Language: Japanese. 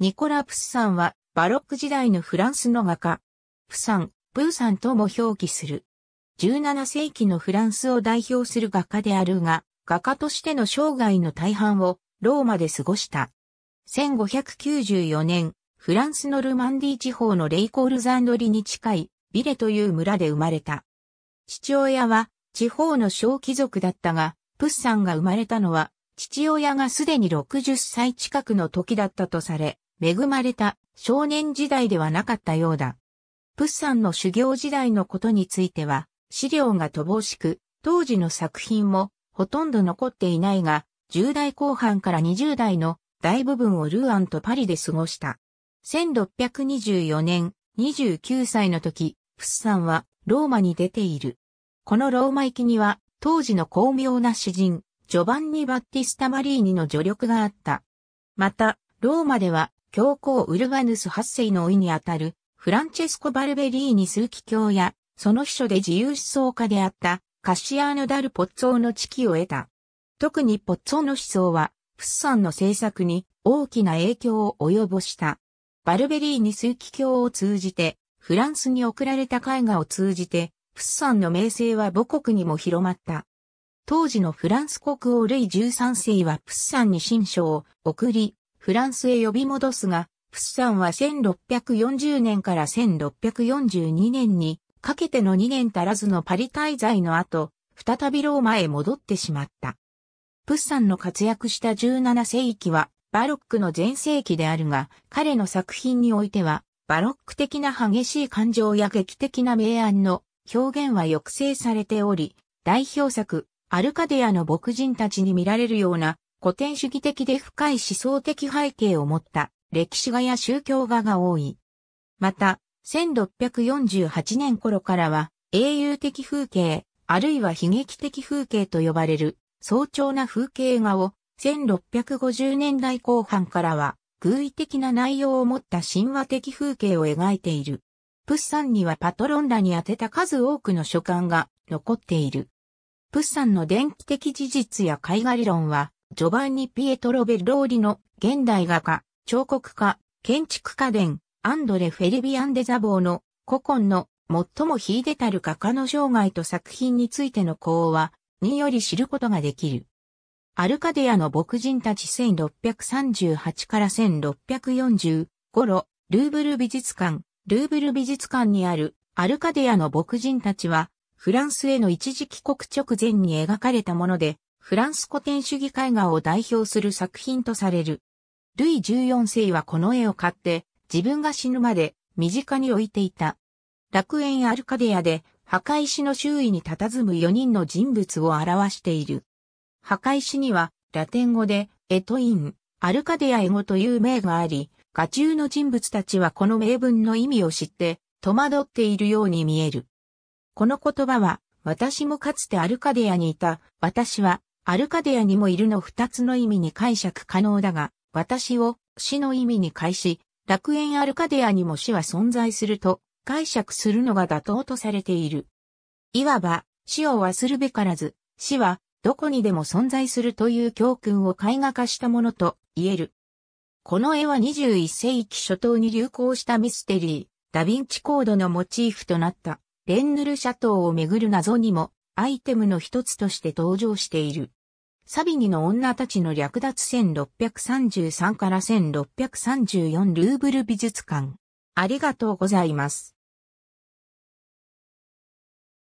ニコラ・プスサンは、バロック時代のフランスの画家。プサン、プーさんとも表記する。17世紀のフランスを代表する画家であるが、画家としての生涯の大半をローマで過ごした。1594年、フランスのルマンディ地方のレイコールザンドリに近いビレという村で生まれた。父親は地方の小貴族だったが、プッサンが生まれたのは父親がすでに60歳近くの時だったとされ、恵まれた少年時代ではなかったようだ。プッサンの修行時代のことについては、資料が乏しく、当時の作品もほとんど残っていないが、10代後半から20代の大部分をルーアンとパリで過ごした。1624年、29歳の時、プッサンはローマに出ている。このローマ行きには、当時の巧妙な詩人、ジョバンニ・バッティスタ・マリーニの助力があった。また、ローマでは教皇ウルガヌス8世のいにあたる、フランチェスコ・バルベリーニ枢機卿や、その秘書で自由思想家であった、カシアーヌ・ダル・ポッツォーの知己を得た。特にポッツォーの思想は、プッサンの政策に大きな影響を及ぼした。バルベリーニ枢機卿を通じて、フランスに送られた絵画を通じて、プッサンの名声は母国にも広まった。当時のフランス国王ルイ13世はプッサンに新書を送り、フランスへ呼び戻すが、プッサンは1640年から1642年にかけての2年足らずのパリ滞在の後、再びローマへ戻ってしまった。プッサンの活躍した17世紀はバロックの前世紀であるが、彼の作品においては、バロック的な激しい感情や劇的な明暗の表現は抑制されており、代表作、アルカデアの牧人たちに見られるような古典主義的で深い思想的背景を持った歴史画や宗教画が多い。また、1648年頃からは英雄的風景、あるいは悲劇的風景と呼ばれる、早朝な風景画を、1650年代後半からは、偶意的な内容を持った神話的風景を描いている。プッサンにはパトロンらに当てた数多くの書簡が残っている。プッサンの伝記的事実や絵画理論は、ジョバンニ・ピエトロ・ベル・ローリの現代画家、彫刻家、建築家伝、アンドレ・フェリビアンデ・ザボーの古今の最も秀でたる画家の生涯と作品についての講話により知ることができる。アルカデアの牧人たち1638から1640頃、ルーブル美術館、ルーブル美術館にあるアルカデアの牧人たちは、フランスへの一時帰国直前に描かれたもので、フランス古典主義絵画を代表する作品とされる。ルイ14世はこの絵を買って、自分が死ぬまで身近に置いていた。楽園アルカデアで墓石の周囲に佇む4人の人物を表している。墓石にはラテン語でエトイン、アルカデアエゴという名があり、画中の人物たちはこの名文の意味を知って戸惑っているように見える。この言葉は私もかつてアルカデアにいた、私はアルカディアにもいるの二つの意味に解釈可能だが、私を死の意味に介し、楽園アルカディアにも死は存在すると解釈するのが妥当とされている。いわば、死を忘るべからず、死はどこにでも存在するという教訓を絵画化したものと言える。この絵は21世紀初頭に流行したミステリー、ダヴィンチコードのモチーフとなった、レンヌルシャトーをめぐる謎にも、アイテムの一つとして登場している。サビニの女たちの略奪1633から1634ルーブル美術館。ありがとうございます。